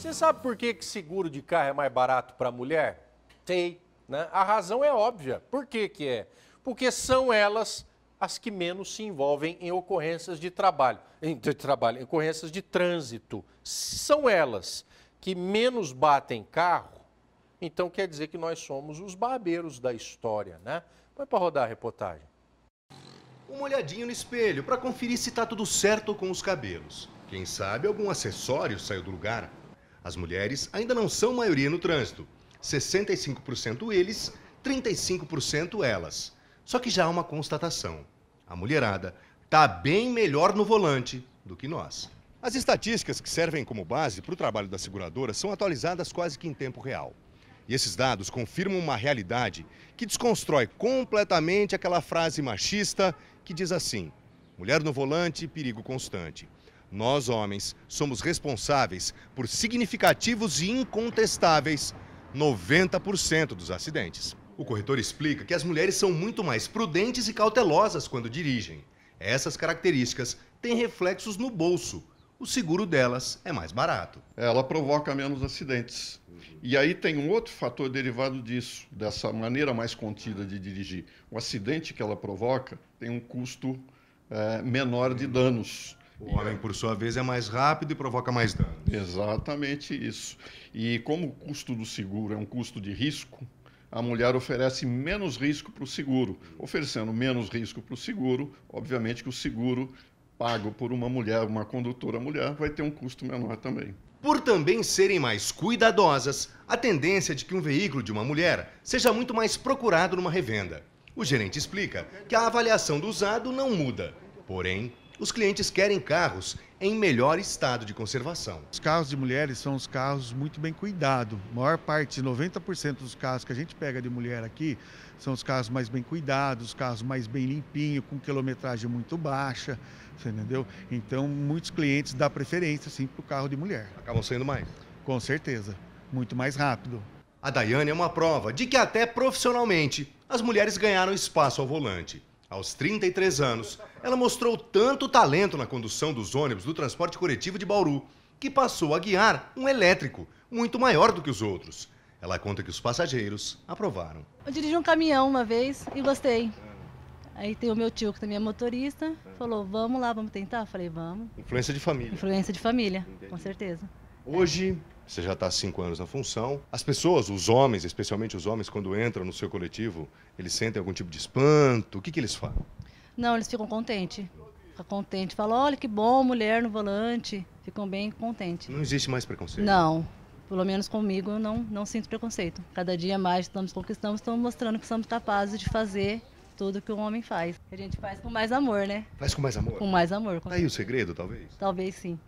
Você sabe por que, que seguro de carro é mais barato para mulher? Tem. Né? A razão é óbvia. Por que, que é? Porque são elas as que menos se envolvem em ocorrências de trabalho, de trabalho, ocorrências de trânsito. São elas que menos batem carro, então quer dizer que nós somos os barbeiros da história, né? Vai para rodar a reportagem. Uma olhadinha no espelho para conferir se está tudo certo com os cabelos. Quem sabe algum acessório saiu do lugar. As mulheres ainda não são maioria no trânsito. 65% eles, 35% elas. Só que já há uma constatação: a mulherada está bem melhor no volante do que nós. As estatísticas que servem como base para o trabalho da seguradora são atualizadas quase que em tempo real. E esses dados confirmam uma realidade que desconstrói completamente aquela frase machista que diz assim: mulher no volante, perigo constante. Nós, homens, somos responsáveis por significativos e incontestáveis 90% dos acidentes. O corretor explica que as mulheres são muito mais prudentes e cautelosas quando dirigem. Essas características têm reflexos no bolso. O seguro delas é mais barato. Ela provoca menos acidentes. E aí tem um outro fator derivado disso, dessa maneira mais contida de dirigir. O acidente que ela provoca tem um custo é, menor de danos. O homem, por sua vez, é mais rápido e provoca mais danos. Exatamente isso. E como o custo do seguro é um custo de risco, a mulher oferece menos risco para o seguro. Oferecendo menos risco para o seguro, obviamente que o seguro pago por uma mulher, uma condutora mulher, vai ter um custo menor também. Por também serem mais cuidadosas, a tendência é de que um veículo de uma mulher seja muito mais procurado numa revenda. O gerente explica que a avaliação do usado não muda, porém os clientes querem carros em melhor estado de conservação. Os carros de mulheres são os carros muito bem cuidados. A maior parte, 90% dos carros que a gente pega de mulher aqui, são os carros mais bem cuidados, os carros mais bem limpinhos, com quilometragem muito baixa, você entendeu? Então, muitos clientes dão preferência, sim, para o carro de mulher. Acabam saindo mais? Com certeza, muito mais rápido. A Daiane é uma prova de que até profissionalmente as mulheres ganharam espaço ao volante. Aos 33 anos, ela mostrou tanto talento na condução dos ônibus do transporte coletivo de Bauru que passou a guiar um elétrico muito maior do que os outros. Ela conta que os passageiros aprovaram. Eu dirigi um caminhão uma vez e gostei. Aí tem o meu tio, que também é motorista, falou: vamos lá, vamos tentar? Eu falei: vamos. Influência de família. Influência de família, Entendi. com certeza. Hoje, você já está há cinco anos na função. As pessoas, os homens, especialmente os homens, quando entram no seu coletivo, eles sentem algum tipo de espanto? O que, que eles falam? Não, eles ficam contentes. Ficam contentes. Falam, olha que bom, mulher no volante. Ficam bem contentes. Não existe mais preconceito? Não. Pelo menos comigo, eu não, não sinto preconceito. Cada dia mais estamos conquistando, estamos mostrando que somos capazes de fazer tudo que o um homem faz. A gente faz com mais amor, né? Faz com mais amor? Com mais amor. Com tá aí o segredo, talvez? Talvez sim.